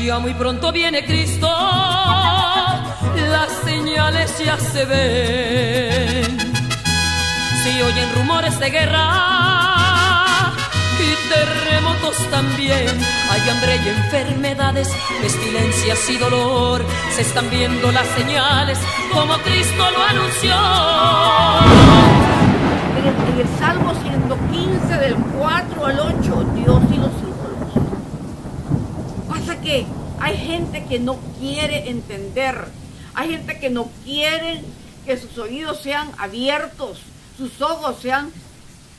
Ya muy pronto viene Cristo, las señales ya se ven. Si oyen rumores de guerra y terremotos también, hay hambre y enfermedades, pestilencias y dolor. Se están viendo las señales como Cristo lo anunció. En el Salmo 115 del 4 al 8, Dios hay gente que no quiere entender, hay gente que no quiere que sus oídos sean abiertos, sus ojos sean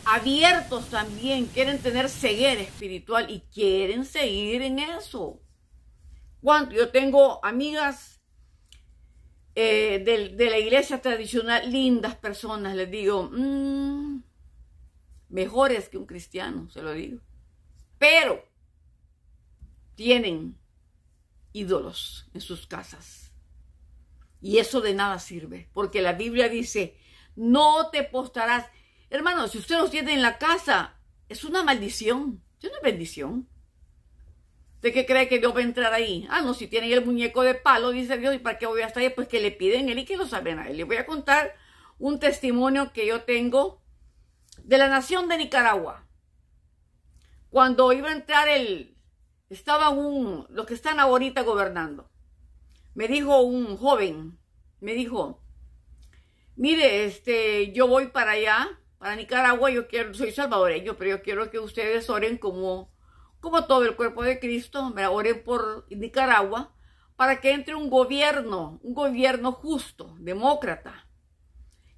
abiertos también, quieren tener ceguera espiritual y quieren seguir en eso. Cuando Yo tengo amigas eh, de, la iglesia tradicional, lindas personas, les digo, mm, mejores que un cristiano, se lo digo. Pero tienen ídolos en sus casas. Y eso de nada sirve, porque la Biblia dice, no te postarás Hermano, si usted los tiene en la casa, es una maldición, es una bendición. ¿De qué cree que Dios va a entrar ahí? Ah, no, si tienen el muñeco de palo, dice Dios, ¿y para qué voy a estar ahí? Pues que le piden él y que lo saben a él. le voy a contar un testimonio que yo tengo de la nación de Nicaragua. Cuando iba a entrar el, estaba un, los que están ahorita gobernando. Me dijo un joven, me dijo, mire, este, yo voy para allá, para Nicaragua, yo quiero, soy salvadoreño, pero yo quiero que ustedes oren como, como todo el cuerpo de Cristo, oren por Nicaragua, para que entre un gobierno, un gobierno justo, demócrata,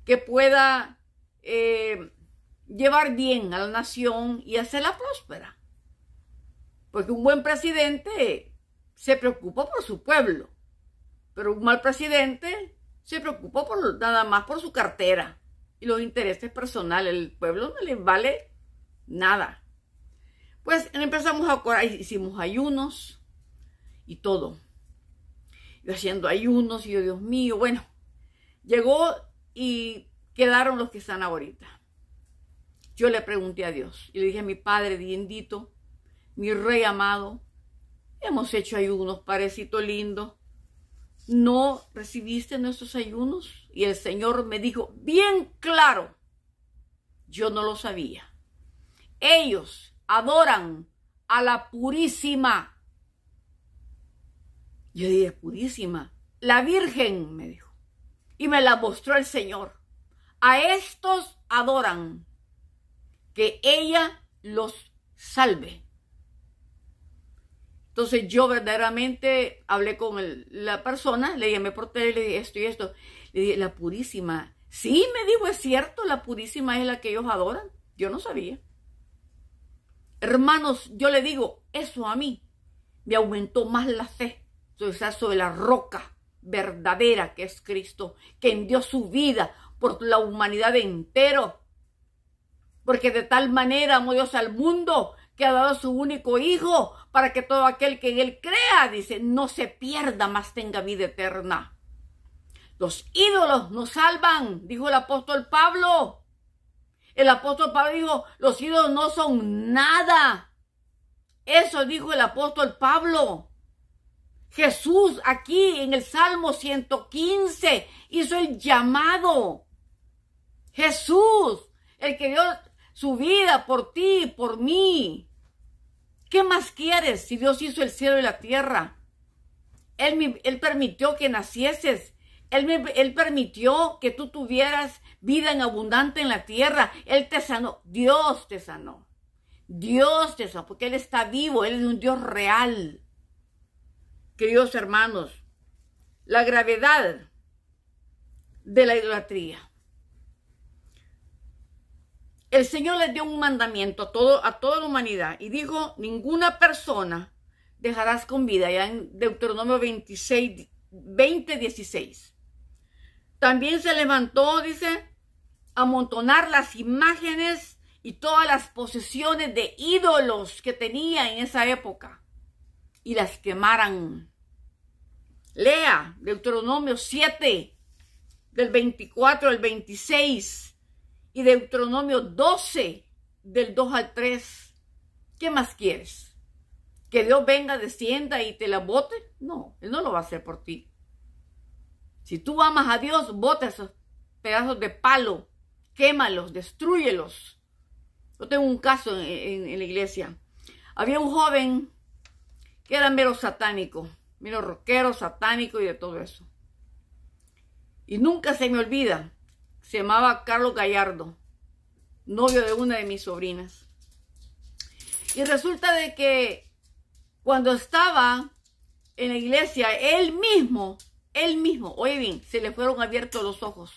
que pueda eh, llevar bien a la nación y hacerla próspera. Porque un buen presidente se preocupa por su pueblo, pero un mal presidente se preocupa por, nada más por su cartera y los intereses personales. El pueblo no le vale nada. Pues empezamos a acordar, hicimos ayunos y todo. Yo haciendo ayunos y yo, Dios mío, bueno, llegó y quedaron los que están ahorita. Yo le pregunté a Dios y le dije a mi padre, diendito, mi rey amado. Hemos hecho ayunos, parecito lindo. No recibiste nuestros ayunos. Y el Señor me dijo bien claro, yo no lo sabía. Ellos adoran a la purísima. Yo dije, purísima. La Virgen, me dijo. Y me la mostró el Señor. A estos adoran. Que ella los salve. Entonces yo verdaderamente hablé con la persona, le llamé por teléfono, le dije esto y esto. Le dije, la purísima. Sí, me dijo, es cierto, la purísima es la que ellos adoran. Yo no sabía. Hermanos, yo le digo, eso a mí me aumentó más la fe. sobre la roca verdadera que es Cristo, que envió su vida por la humanidad entero. Porque de tal manera amó Dios al mundo que ha dado su único hijo, para que todo aquel que en él crea, dice, no se pierda, más tenga vida eterna. Los ídolos nos salvan, dijo el apóstol Pablo. El apóstol Pablo dijo, los ídolos no son nada. Eso dijo el apóstol Pablo. Jesús aquí en el Salmo 115 hizo el llamado. Jesús, el que dio su vida por ti, por mí. ¿Qué más quieres si Dios hizo el cielo y la tierra? Él, permitió que nacieses. Él, él permitió que tú tuvieras vida en abundante en la tierra. Él te sanó. Dios te sanó. Dios te sanó. Porque Él está vivo. Él es un Dios real. Queridos hermanos, la gravedad de la idolatría el Señor le dio un mandamiento a, a toda la humanidad y dijo, ninguna persona dejarás con vida, ya en Deuteronomio 26, 20, 16. También se levantó, dice, amontonar las imágenes y todas las posesiones de ídolos que tenía en esa época y las quemaran. Lea Deuteronomio 7, del 24 al 26 y Deuteronomio 12 del 2 al 3. ¿Qué más quieres? ¿Que Dios venga, descienda y te la bote? No, Él no lo va a hacer por ti. Si tú amas a Dios, bota esos pedazos de palo, quémalos, destruyelos. Yo tengo un caso en, la iglesia. Había un joven que era mero satánico, mero rockero, satánico y de todo eso. Y nunca se me olvida se llamaba Carlos Gallardo, novio de una de mis sobrinas. Y resulta de que cuando estaba en la iglesia, él mismo, él mismo, oye bien, se le fueron abiertos los ojos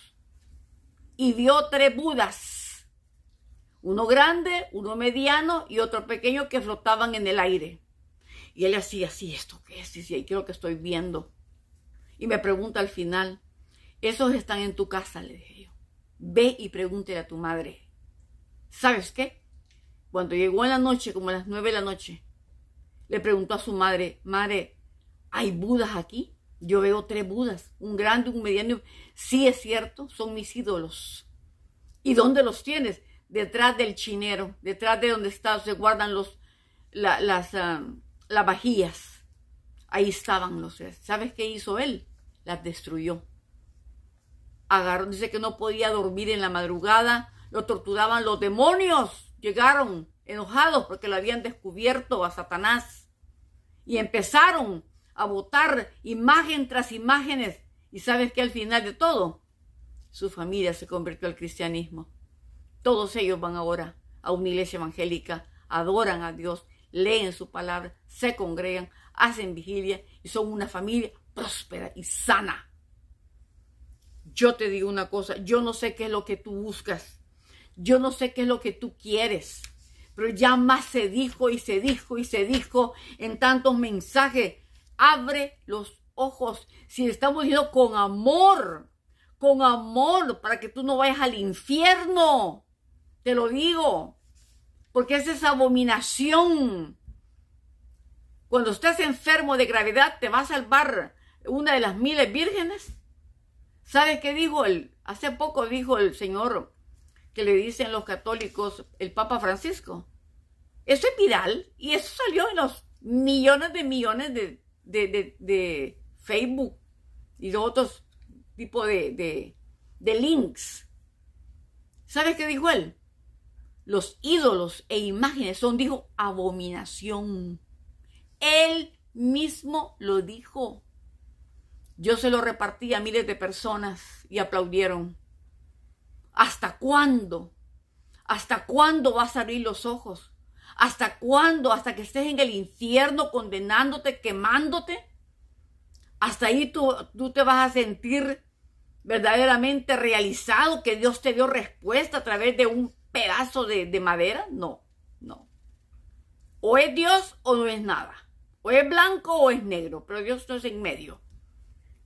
y vio tres Budas, uno grande, uno mediano y otro pequeño que flotaban en el aire. Y él hacía así, ¿esto qué es? Y sí, ¿qué es que estoy viendo? Y me pregunta al final, esos están en tu casa, le dije. Ve y pregúntele a tu madre. ¿Sabes qué? Cuando llegó en la noche, como a las nueve de la noche, le preguntó a su madre, madre, ¿hay Budas aquí? Yo veo tres Budas, un grande, un mediano. Sí es cierto, son mis ídolos. ¿Y dónde los tienes? Detrás del chinero, detrás de donde está, se guardan los, las, ah, las vajillas. Ahí estaban los tres. ¿Sabes qué hizo él? Las destruyó agarró, dice que no podía dormir en la madrugada, lo torturaban los demonios, llegaron enojados porque lo habían descubierto a Satanás y empezaron a botar imagen tras imágenes y sabes que al final de todo su familia se convirtió al cristianismo. Todos ellos van ahora a una iglesia evangélica, adoran a Dios, leen su palabra, se congregan, hacen vigilia y son una familia próspera y sana. Yo te digo una cosa, yo no sé qué es lo que tú buscas, yo no sé qué es lo que tú quieres, pero ya más se dijo y se dijo y se dijo en tantos mensajes. Abre los ojos, si estamos yendo con amor, con amor, para que tú no vayas al infierno, te lo digo, porque es esa abominación. Cuando estés enfermo de gravedad, te va a salvar una de las miles vírgenes. ¿Sabes qué dijo él? hace poco dijo el señor que le dicen los católicos, el Papa Francisco? Eso es viral y eso salió en los millones de millones de, de, de, Facebook y de otros tipos de, de links. ¿Sabes qué dijo él? Los ídolos e imágenes son, dijo, abominación. Él mismo lo dijo. Yo se lo repartí a miles de personas y aplaudieron. ¿Hasta cuándo? ¿Hasta cuándo vas a abrir los ojos? ¿Hasta cuándo? ¿Hasta que estés en el infierno condenándote, quemándote? Hasta ahí tú, tú te vas a sentir verdaderamente realizado que Dios te dio respuesta a través de un pedazo de, de madera. No, no. O es Dios o no es nada. O es blanco o es negro, pero Dios no es en medio.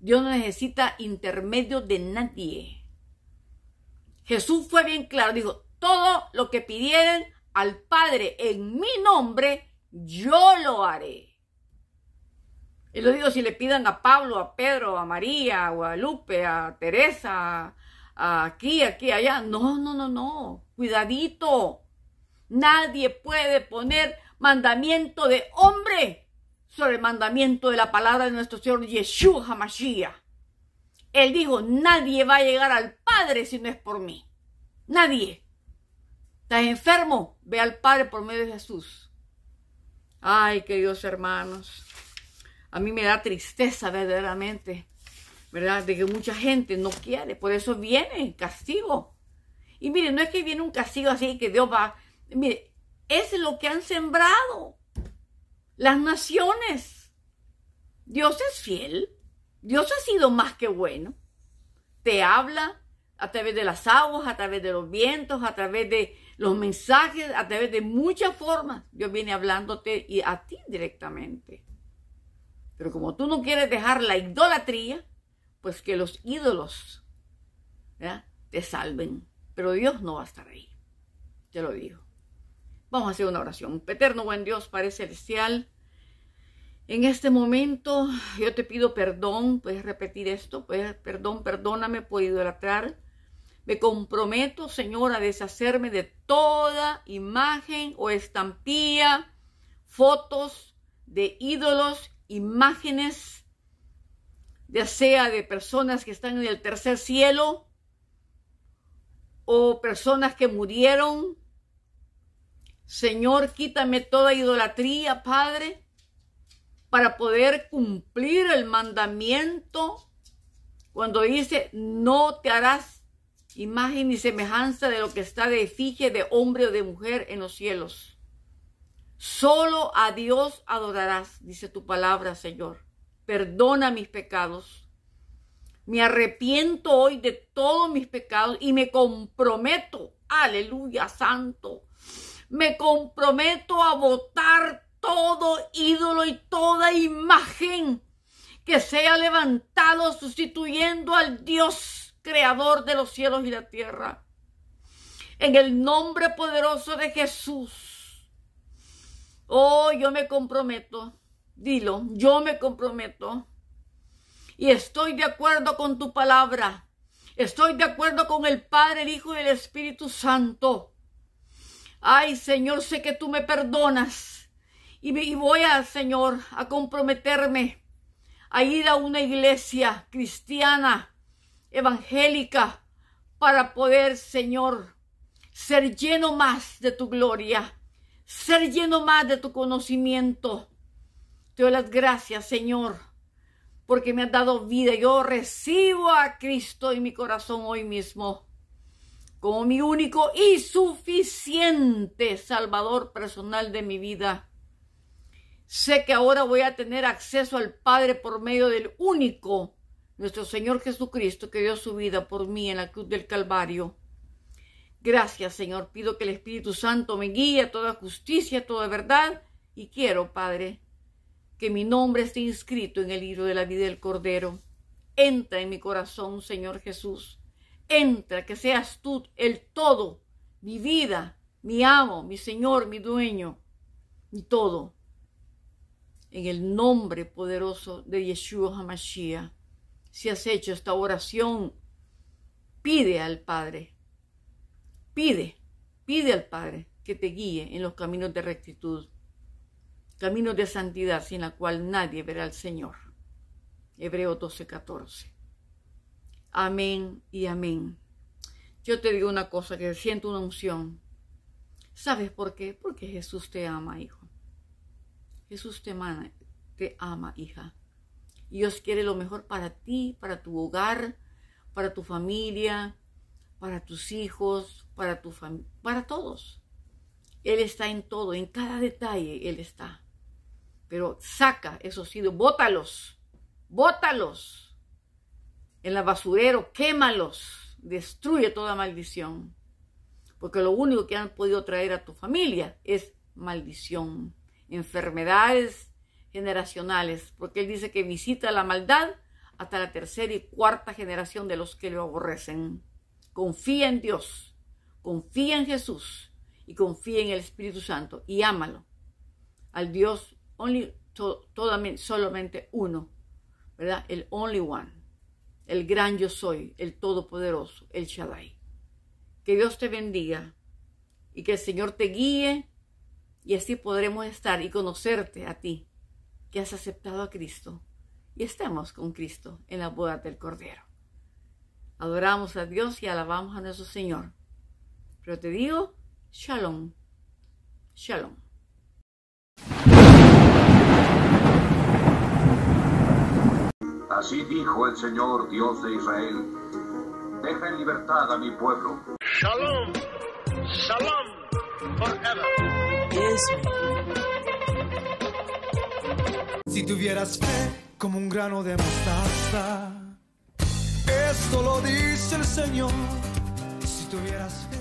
Dios no necesita intermedio de nadie. Jesús fue bien claro, dijo, todo lo que pidieren al Padre en mi nombre, yo lo haré. Y lo digo, si le pidan a Pablo, a Pedro, a María, a Guadalupe, a Teresa, a aquí, aquí, allá. No, no, no, no. Cuidadito. Nadie puede poner mandamiento de hombre sobre el mandamiento de la palabra de nuestro Señor Yeshua HaMashiach. Él dijo, nadie va a llegar al Padre si no es por mí. Nadie. ¿Estás enfermo? Ve al Padre por medio de Jesús. Ay, queridos hermanos, a mí me da tristeza verdaderamente, ¿verdad? De que mucha gente no quiere, por eso viene el castigo. Y mire, no es que viene un castigo así que Dios va, mire, es lo que han sembrado las naciones. Dios es fiel. Dios ha sido más que bueno. Te habla a través de las aguas, a través de los vientos, a través de los mensajes, a través de muchas formas. Dios viene hablándote y a ti directamente. Pero como tú no quieres dejar la idolatría, pues que los ídolos te salven. Pero Dios no va a estar ahí. Te lo digo. Vamos a hacer una oración. Eterno buen Dios, Padre Celestial, en este momento yo te pido perdón, puedes repetir esto, puedes, perdón, perdóname por idolatrar. Me comprometo, Señor, a deshacerme de toda imagen o estampilla, fotos de ídolos, imágenes, ya sea de personas que están en el tercer cielo o personas que murieron Señor, quítame toda idolatría, Padre, para poder cumplir el mandamiento cuando dice, no te harás imagen ni semejanza de lo que está de efigie de hombre o de mujer en los cielos. Solo a Dios adorarás, dice tu palabra, Señor. Perdona mis pecados. Me arrepiento hoy de todos mis pecados y me comprometo, aleluya, santo, me comprometo a votar todo ídolo y toda imagen que sea levantado sustituyendo al Dios creador de los cielos y la tierra. En el nombre poderoso de Jesús. Oh, yo me comprometo. Dilo, yo me comprometo. Y estoy de acuerdo con tu palabra. Estoy de acuerdo con el Padre, el Hijo y el Espíritu Santo Ay, Señor, sé que tú me perdonas y voy a, Señor, a comprometerme a ir a una iglesia cristiana, evangélica, para poder, Señor, ser lleno más de tu gloria, ser lleno más de tu conocimiento. Te doy las gracias, Señor, porque me has dado vida. Yo recibo a Cristo en mi corazón hoy mismo como mi único y suficiente Salvador personal de mi vida. Sé que ahora voy a tener acceso al Padre por medio del único, nuestro Señor Jesucristo, que dio su vida por mí en la cruz del Calvario. Gracias, Señor. Pido que el Espíritu Santo me guíe a toda justicia, a toda verdad. Y quiero, Padre, que mi nombre esté inscrito en el libro de la vida del Cordero. Entra en mi corazón, Señor Jesús entra, que seas tú el todo, mi vida, mi amo, mi Señor, mi dueño, mi todo. En el nombre poderoso de Yeshua HaMashiach, si has hecho esta oración, pide al Padre, pide, pide al Padre que te guíe en los caminos de rectitud, caminos de santidad sin la cual nadie verá al Señor. Hebreo 12, Amén y amén. Yo te digo una cosa, que siento una unción. ¿Sabes por qué? Porque Jesús te ama, hijo. Jesús te ama, te ama, hija. Dios quiere lo mejor para ti, para tu hogar, para tu familia, para tus hijos, para tu para todos. Él está en todo, en cada detalle él está. Pero saca esos hijos, bótalos, bótalos en la basurero, quémalos, destruye toda maldición. Porque lo único que han podido traer a tu familia es maldición, enfermedades generacionales, porque él dice que visita la maldad hasta la tercera y cuarta generación de los que lo aborrecen. Confía en Dios, confía en Jesús y confía en el Espíritu Santo y ámalo. Al Dios only, solamente uno, ¿verdad? El only one el gran yo soy, el todopoderoso, el Shaddai. Que Dios te bendiga y que el Señor te guíe y así podremos estar y conocerte a ti, que has aceptado a Cristo y estamos con Cristo en la boda del Cordero. Adoramos a Dios y alabamos a nuestro Señor. Pero te digo, shalom, shalom. Así dijo el Señor Dios de Israel, deja en libertad a mi pueblo. Shalom, shalom, forever. Si tuvieras fe como un grano de mostaza, esto lo dice el Señor. Si tuvieras fe.